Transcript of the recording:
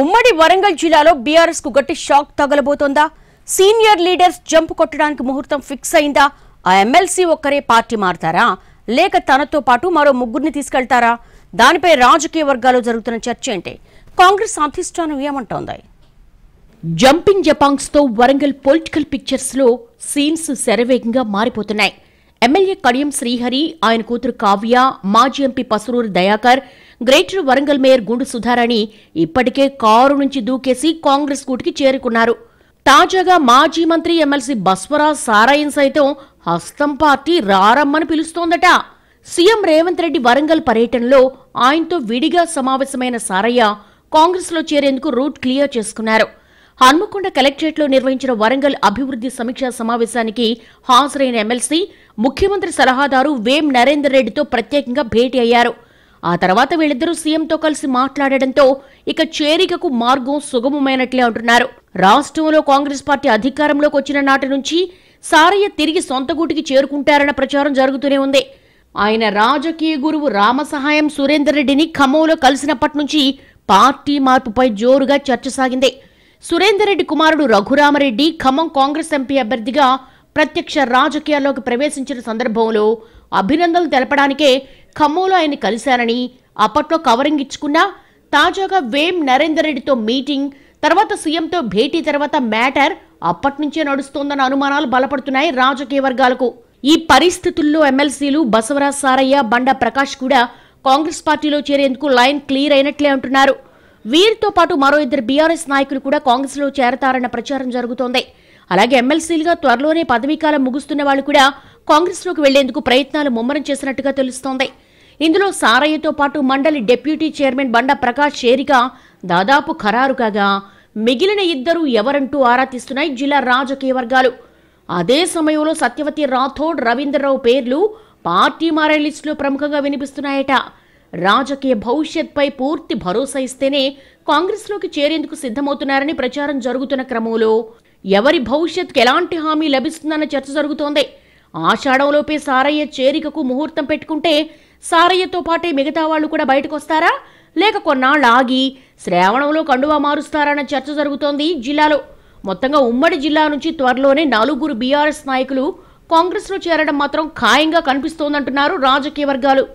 ఉమ్మడి వరంగల్ జిల్లాలో బీఆర్ఎస్ కు గట్టి షాక్ తగలబోతోందా సీనియర్ లీడర్స్ జంప్ కొట్టడానికి ముహూర్తం ఫిక్స్ అయిందా ఆ ఎమ్మెల్సీ ఒక్కరే పార్టీ మారతారా లేక తనతో పాటు మరో ముగ్గురిని తీసుకెళ్తారా దానిపై రాజకీయ వర్గాల్లో జరుగుతున్న చర్చ ఏంటే కాంగ్రెస్ అధిష్టానం ఏమంటోంది జంపింగ్ జపాంగ్స్ తో వరంగల్ పొలిటికల్ పిక్చర్స్ లో సీన్స్ శరవేగంగా మారిపోతున్నాయి ఎమ్మెల్యే కడియం శ్రీహరి ఆయన కూతురు కావ్య మాజీ MP Pasunuri Dayakar greater Warangal mayor Gundu Sudharani ఇప్పటికే కారు నుంచి దూకేసి కాంగ్రెస్ కూటికి చేరుకున్నారు తాజాగా మాజీ మంత్రి ఎమ్మెల్సీ బస్వరాజ్ సారాయన్ సైతం హస్తం పార్టీ రారమ్మని పిలుస్తోందట సీఎం రేవంత్ రెడ్డి వరంగల్ పర్యటనలో ఆయనతో విడిగా సమావేశమైన సారయ్య కాంగ్రెస్లో చేరేందుకు రూట్ క్లియర్ చేసుకున్నారు హన్మకొండ కలెక్టరేట్లో నిర్వహించిన వరంగల్ అభివృద్ది సమీక్షా సమావేశానికి హాజరైన ఎమ్మెల్సీ ముఖ్యమంత్రి సలహాదారు వేం నరేందర్ రెడ్డితో ప్రత్యేకంగా భేటీ అయ్యారు ఆ తర్వాత వీళ్ళిద్దరూ సీఎంతో కలిసి మాట్లాడడంతో ఇక చేరికకు మార్గం సుగమమైనట్లే అంటున్నారు రాష్ట్రంలో కాంగ్రెస్ పార్టీ అధికారంలోకి వచ్చిన నాటి నుంచి సారయ్య తిరిగి సొంత గూటికి చేరుకుంటారన్న ప్రచారం జరుగుతూనే ఉంది ఆయన రాజకీయ గురువు రామసహాయం సురేందర్ రెడ్డిని ఖమ్మంలో కలిసినప్పటి నుంచి పార్టీ మార్పుపై జోరుగా చర్చ సాగింది రెడ్డి కుమారుడు రఘురామరెడ్డి ఖమ్మం కాంగ్రెస్ ఎంపీ అభ్యర్థిగా ప్రత్యక్ష రాజకీయాల్లోకి ప్రవేశించిన సందర్భంలో అభినందనలు తెలపడానికే ఖమ్మంలో ఆయన కలిశారని అప్పట్లో కవరింగ్ ఇచ్చుకున్నా తాజాగా వేం నరేందర్ రెడ్డితో మీటింగ్ తర్వాత సీఎంతో భేటీ తర్వాత మ్యాటర్ అప్పట్నుంచే నడుస్తోందన్న అనుమానాలు బలపడుతున్నాయి రాజకీయ వర్గాలకు ఈ పరిస్థితుల్లో ఎమ్మెల్సీలు బసవరాజ్ సారయ్య బండా ప్రకాష్ కూడా కాంగ్రెస్ పార్టీలో చేరేందుకు లైన్ క్లియర్ అయినట్లే అంటున్నారు వీరితో పాటు మరో ఇద్దరు బీఆర్ఎస్ నాయకులు కూడా కాంగ్రెస్లో చేరతారన్న ప్రచారం జరుగుతోంది అలాగే ఎమ్మెల్సీలుగా త్వరలోనే పదవీకాలం ముగుస్తున్న వాళ్ళు కూడా కాంగ్రెస్లోకి వెళ్లేందుకు ప్రయత్నాలు ముమ్మరం చేసినట్టుగా తెలుస్తోంది ఇందులో సారయ్యతో పాటు మండలి డిప్యూటీ చైర్మన్ బండ ప్రకాష్ చేరిక దాదాపు ఖరారు కాగా మిగిలిన ఇద్దరు ఎవరంటూ ఆరా తీస్తున్నాయి జిల్లా రాజకీయ వర్గాలు అదే సమయంలో సత్యవతి రాథోడ్ రవీంద్రరావు పేర్లు పార్టీ మారే లిస్టులో ప్రముఖంగా వినిపిస్తున్నాయట రాజకీయ భవిష్యత్పై పూర్తి భరోసా ఇస్తేనే కాంగ్రెస్లోకి చేరేందుకు సిద్ధమవుతున్నారని ప్రచారం జరుగుతున్న క్రమంలో ఎవరి భవిష్యత్కు ఎలాంటి హామీ లభిస్తుందన్న చర్చ జరుగుతోంది ఆషాఢంలోపే సారయ్య చేరికకు ముహూర్తం పెట్టుకుంటే సారయ్యతో పాటే మిగతా వాళ్ళు కూడా బయటకు వస్తారా లేక కొన్నాళ్ళు ఆగి శ్రావణంలో కండువా మారుస్తారన్న చర్చ జరుగుతోంది జిల్లాలో మొత్తంగా ఉమ్మడి జిల్లా నుంచి త్వరలోనే నలుగురు బీఆర్ఎస్ నాయకులు కాంగ్రెస్లో చేరడం మాత్రం ఖాయంగా కనిపిస్తోందంటున్నారు రాజకీయ వర్గాలు